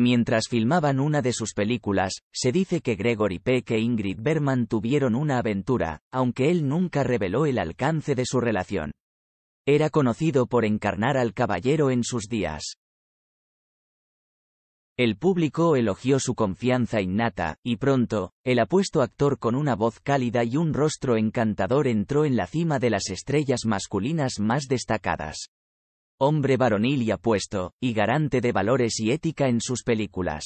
Mientras filmaban una de sus películas, se dice que Gregory Peck e Ingrid Berman tuvieron una aventura, aunque él nunca reveló el alcance de su relación. Era conocido por encarnar al caballero en sus días. El público elogió su confianza innata, y pronto, el apuesto actor con una voz cálida y un rostro encantador entró en la cima de las estrellas masculinas más destacadas hombre varonil y apuesto, y garante de valores y ética en sus películas.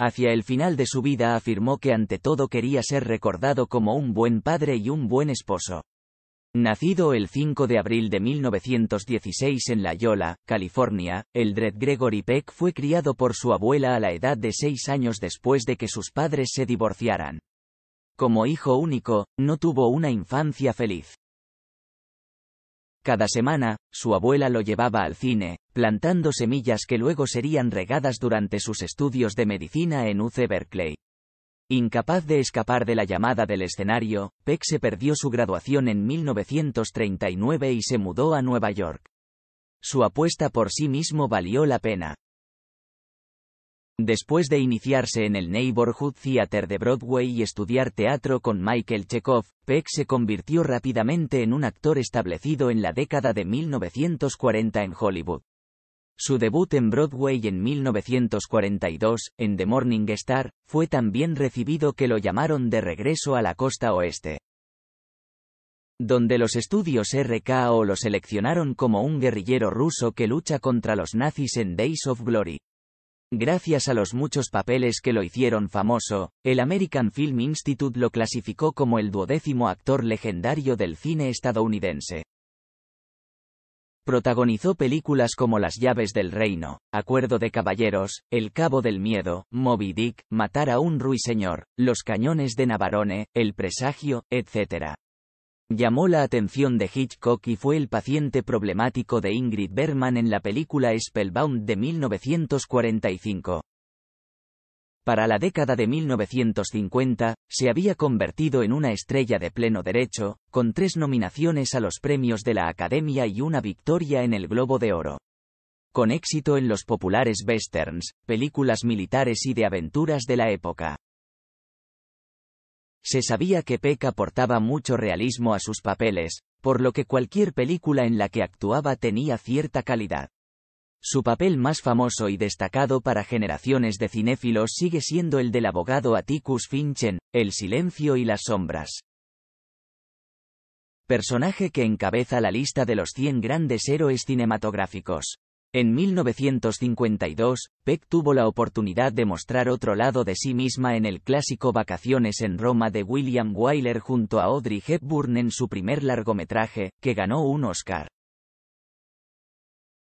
Hacia el final de su vida afirmó que ante todo quería ser recordado como un buen padre y un buen esposo. Nacido el 5 de abril de 1916 en La Yola, California, Eldred Gregory Peck fue criado por su abuela a la edad de seis años después de que sus padres se divorciaran. Como hijo único, no tuvo una infancia feliz. Cada semana, su abuela lo llevaba al cine, plantando semillas que luego serían regadas durante sus estudios de medicina en UC Berkeley. Incapaz de escapar de la llamada del escenario, Peck se perdió su graduación en 1939 y se mudó a Nueva York. Su apuesta por sí mismo valió la pena. Después de iniciarse en el Neighborhood Theater de Broadway y estudiar teatro con Michael Chekhov, Peck se convirtió rápidamente en un actor establecido en la década de 1940 en Hollywood. Su debut en Broadway en 1942, en The Morning Star, fue tan bien recibido que lo llamaron de regreso a la costa oeste donde los estudios RKO lo seleccionaron como un guerrillero ruso que lucha contra los nazis en Days of Glory. Gracias a los muchos papeles que lo hicieron famoso, el American Film Institute lo clasificó como el duodécimo actor legendario del cine estadounidense. Protagonizó películas como Las llaves del reino, Acuerdo de caballeros, El cabo del miedo, Moby Dick, Matar a un ruiseñor, Los cañones de Navarone, El presagio, etc llamó la atención de Hitchcock y fue el paciente problemático de Ingrid Bergman en la película Spellbound de 1945. Para la década de 1950, se había convertido en una estrella de pleno derecho, con tres nominaciones a los premios de la Academia y una victoria en el Globo de Oro. Con éxito en los populares westerns, películas militares y de aventuras de la época. Se sabía que Peck aportaba mucho realismo a sus papeles, por lo que cualquier película en la que actuaba tenía cierta calidad. Su papel más famoso y destacado para generaciones de cinéfilos sigue siendo el del abogado Atticus Finchen: El silencio y las sombras. Personaje que encabeza la lista de los 100 grandes héroes cinematográficos. En 1952, Peck tuvo la oportunidad de mostrar otro lado de sí misma en el clásico Vacaciones en Roma de William Wyler junto a Audrey Hepburn en su primer largometraje, que ganó un Oscar.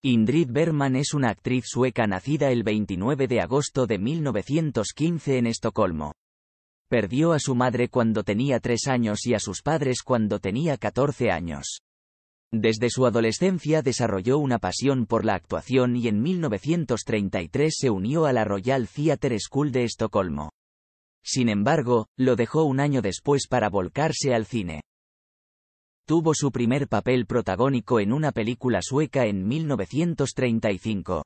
Indrid Berman es una actriz sueca nacida el 29 de agosto de 1915 en Estocolmo. Perdió a su madre cuando tenía tres años y a sus padres cuando tenía 14 años. Desde su adolescencia desarrolló una pasión por la actuación y en 1933 se unió a la Royal Theatre School de Estocolmo. Sin embargo, lo dejó un año después para volcarse al cine. Tuvo su primer papel protagónico en una película sueca en 1935.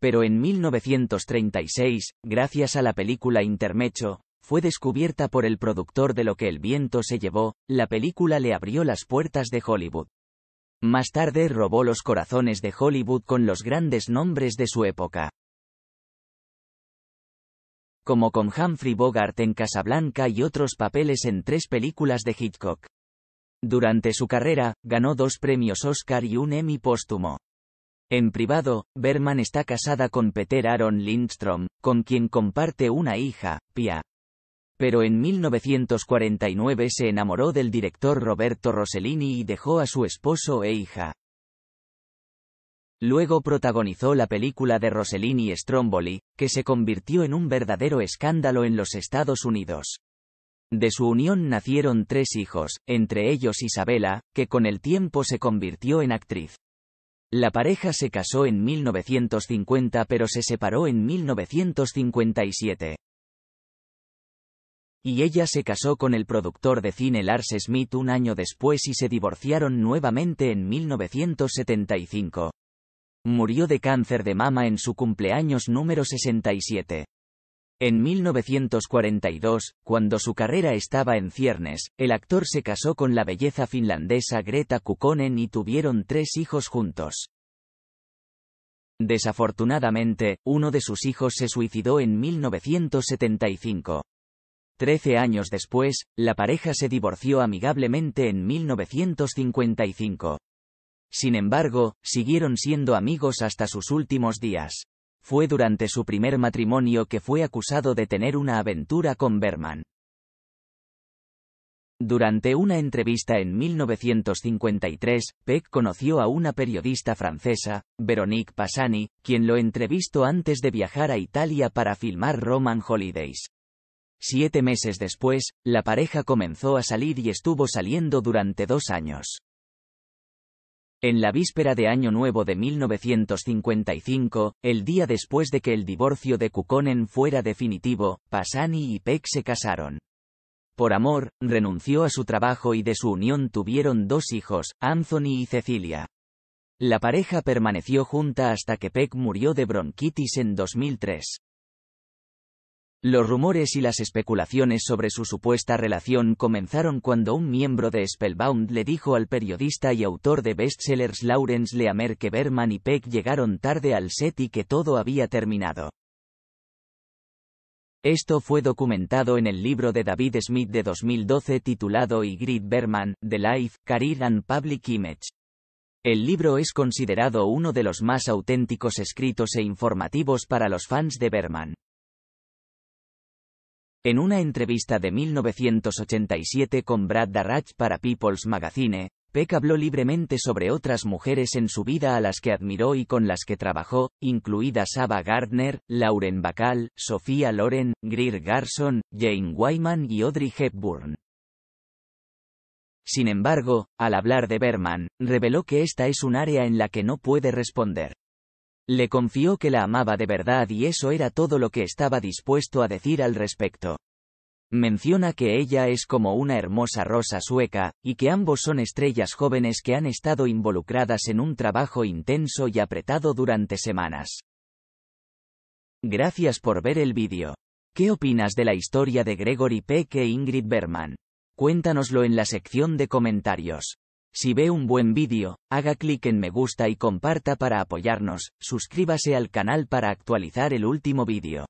Pero en 1936, gracias a la película Intermecho, fue descubierta por el productor de Lo que el viento se llevó, la película le abrió las puertas de Hollywood. Más tarde robó los corazones de Hollywood con los grandes nombres de su época. Como con Humphrey Bogart en Casablanca y otros papeles en tres películas de Hitchcock. Durante su carrera, ganó dos premios Oscar y un Emmy póstumo. En privado, Berman está casada con Peter Aaron Lindstrom, con quien comparte una hija, Pia pero en 1949 se enamoró del director Roberto Rossellini y dejó a su esposo e hija. Luego protagonizó la película de Rossellini Stromboli, que se convirtió en un verdadero escándalo en los Estados Unidos. De su unión nacieron tres hijos, entre ellos Isabela, que con el tiempo se convirtió en actriz. La pareja se casó en 1950 pero se separó en 1957 y ella se casó con el productor de cine Lars Smith un año después y se divorciaron nuevamente en 1975. Murió de cáncer de mama en su cumpleaños número 67. En 1942, cuando su carrera estaba en ciernes, el actor se casó con la belleza finlandesa Greta Kukkonen y tuvieron tres hijos juntos. Desafortunadamente, uno de sus hijos se suicidó en 1975. Trece años después, la pareja se divorció amigablemente en 1955. Sin embargo, siguieron siendo amigos hasta sus últimos días. Fue durante su primer matrimonio que fue acusado de tener una aventura con Berman. Durante una entrevista en 1953, Peck conoció a una periodista francesa, Veronique Passani, quien lo entrevistó antes de viajar a Italia para filmar Roman Holidays. Siete meses después, la pareja comenzó a salir y estuvo saliendo durante dos años. En la víspera de Año Nuevo de 1955, el día después de que el divorcio de Kukonen fuera definitivo, Pasani y Peck se casaron. Por amor, renunció a su trabajo y de su unión tuvieron dos hijos, Anthony y Cecilia. La pareja permaneció junta hasta que Peck murió de bronquitis en 2003. Los rumores y las especulaciones sobre su supuesta relación comenzaron cuando un miembro de Spellbound le dijo al periodista y autor de bestsellers Lawrence Leamer que Berman y Peck llegaron tarde al set y que todo había terminado. Esto fue documentado en el libro de David Smith de 2012 titulado Grit Berman, The Life, Career and Public Image. El libro es considerado uno de los más auténticos escritos e informativos para los fans de Berman. En una entrevista de 1987 con Brad Darrach para People's Magazine, Peck habló libremente sobre otras mujeres en su vida a las que admiró y con las que trabajó, incluidas Ava Gardner, Lauren Bacall, Sophia Loren, Greer Garson, Jane Wyman y Audrey Hepburn. Sin embargo, al hablar de Berman, reveló que esta es un área en la que no puede responder. Le confió que la amaba de verdad y eso era todo lo que estaba dispuesto a decir al respecto. Menciona que ella es como una hermosa rosa sueca, y que ambos son estrellas jóvenes que han estado involucradas en un trabajo intenso y apretado durante semanas. Gracias por ver el vídeo. ¿Qué opinas de la historia de Gregory Peck e Ingrid Berman? Cuéntanoslo en la sección de comentarios. Si ve un buen vídeo, haga clic en me gusta y comparta para apoyarnos, suscríbase al canal para actualizar el último vídeo.